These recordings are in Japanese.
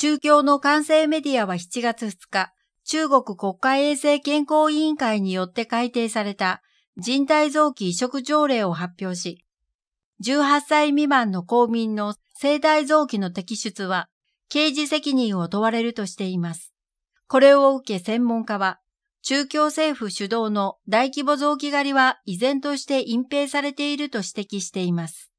中共の完成メディアは7月2日、中国国家衛生健康委員会によって改定された人体臓器移植条例を発表し、18歳未満の公民の生体臓器の摘出は刑事責任を問われるとしています。これを受け専門家は、中共政府主導の大規模臓器狩りは依然として隠蔽されていると指摘しています。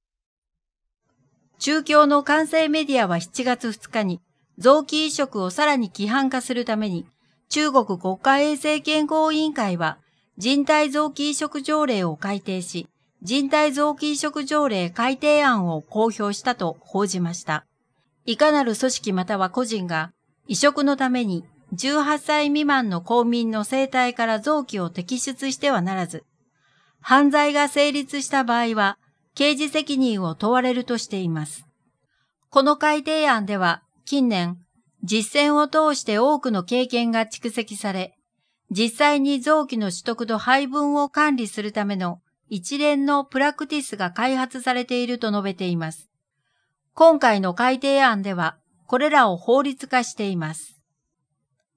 中共の完成メディアは7月2日に、臓器移植をさらに規範化するために、中国国家衛生健康委員会は、人体臓器移植条例を改定し、人体臓器移植条例改定案を公表したと報じました。いかなる組織または個人が移植のために18歳未満の公民の生体から臓器を摘出してはならず、犯罪が成立した場合は刑事責任を問われるとしています。この改定案では近年、実践を通して多くの経験が蓄積され、実際に臓器の取得と配分を管理するための一連のプラクティスが開発されていると述べています。今回の改定案では、これらを法律化しています。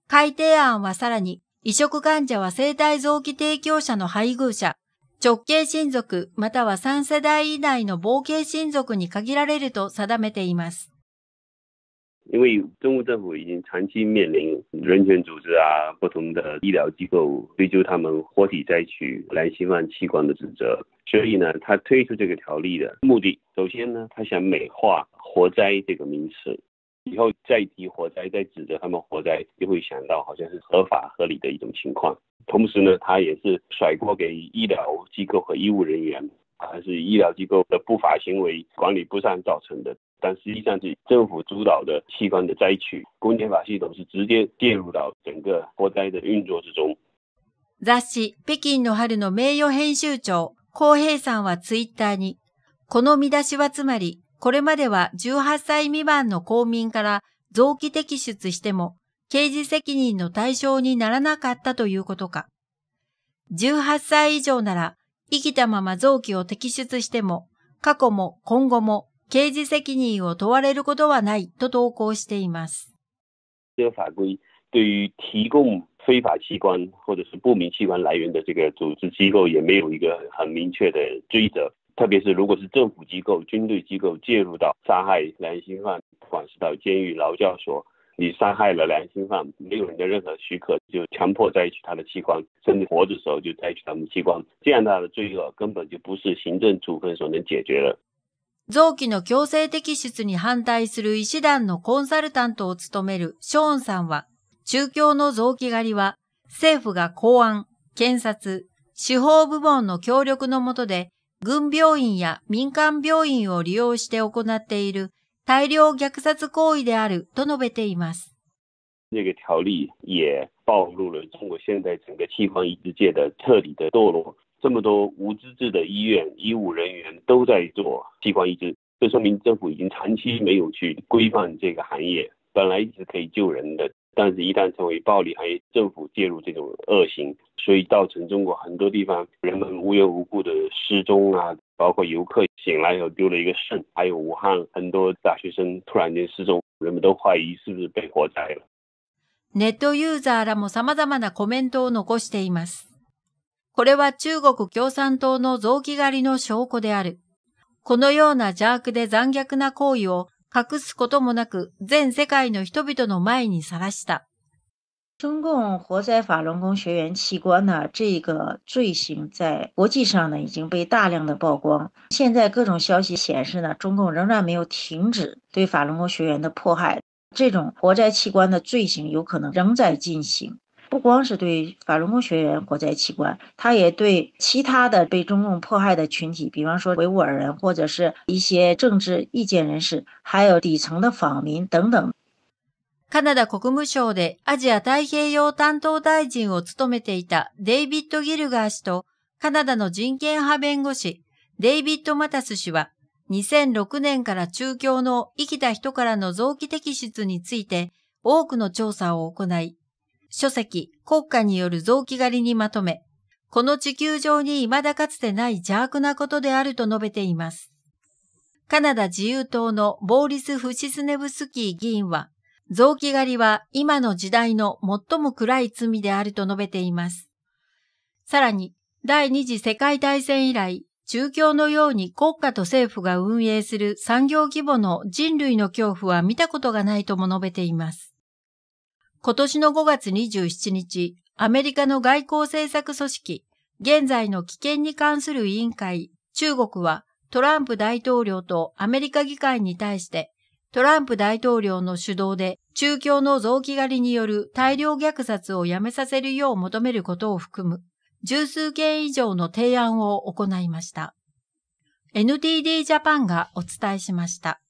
改定案はさらに、移植患者は生体臓器提供者の配偶者、直系親族または3世代以内の合計親族に限られると定めています。因为中国政府已经长期面临人权组织啊、不同的医疗机构追究他们活体摘取来侵犯器官的指责，所以呢，他推出这个条例的目的，首先呢，他想美化“活摘”这个名词，以后再提“活摘”，再指责他们“活摘”，就会想到好像是合法合理的一种情况。同时呢，他也是甩锅给医疗机构和医务人员，还是医疗机构的不法行为、管理不善造成的。但实际上是政府主导的器官的灾区，公检法系统是直接介入到整个火灾的运作之中。雑誌、北京の春の名誉編集長、浩平さんはツイッターに、この見出しはつまり、これまでは18歳未満の公民から臓器摘出しても、刑事責任の対象にならなかったということか。18歳以上なら、生きたまま臓器を摘出しても、過去も今後も刑事責任を問われることはないと投稿しています。这个法规对于提供非法器官或者是不明器官来源的这个组织机构也没有一个很明确的追责，特别是如果是政府机构、军队机构介入到杀害良心犯，不管是到监狱、劳教所，你杀害了良心犯，没有人家任何许可就强迫摘取他的器官，甚至活着时候就摘取他们器官，这样的罪恶根本就不是行政处分所能解决的。臓器の強制摘出に反対する医師団のコンサルタントを務めるショーンさんは、中共の臓器狩りは政府が公安、検察、司法部門の協力のもとで、軍病院や民間病院を利用して行っている大量虐殺行為であると述べています。个条例也暴露了中国现在整个界的彻底的堕落。这么多无资质的医院、医务人员都在做器官移植，这说明政府已经长期没有去规范这个行业。本来移植可以救人的，但是一旦成为暴力行业，政府介入这种恶行，所以造成中国很多地方人们无缘无故的失踪啊，包括游客醒来以后丢了一个肾，还有武汉很多大学生突然间失踪，人们都怀疑是不是被火灾了。ネットユーザーらもさまなコメントを残しています。これは中国共産党の臓器狩りの証拠である。このような邪悪で残虐な行為を隠すこともなく全世界の人々の前にさらした。中共活在法轮功学员器官呢，这个罪行在国际上呢已经被大量的曝光。现在各种消息显示呢，中共仍然没有停止对法轮功学员的迫害，这种活摘器官的罪行有可能仍在进行。不光是对法轮功学员活在器官，他也对其他的被中共迫害的群体，比方说维吾尔人或者是一些政治意见人士，还有底层的访民等等。カナダ国務省でアジア太平洋担当大臣を務めていたデイビッド・ギルガー氏とカナダの人権派弁護士デイビッド・マタス氏は2006年から中共の生きた人からの臓器摘出について多くの調査を行い書籍、国家による臓器狩りにまとめ、この地球上に未だかつてない邪悪なことであると述べています。カナダ自由党のボーリス・フシスネブスキー議員は、臓器狩りは今の時代の最も暗い罪であると述べています。さらに、第二次世界大戦以来、中共のように国家と政府が運営する産業規模の人類の恐怖は見たことがないとも述べています。今年の5月27日、アメリカの外交政策組織、現在の危険に関する委員会、中国はトランプ大統領とアメリカ議会に対して、トランプ大統領の主導で中共の臓器狩りによる大量虐殺をやめさせるよう求めることを含む、十数件以上の提案を行いました。NTD ジャパンがお伝えしました。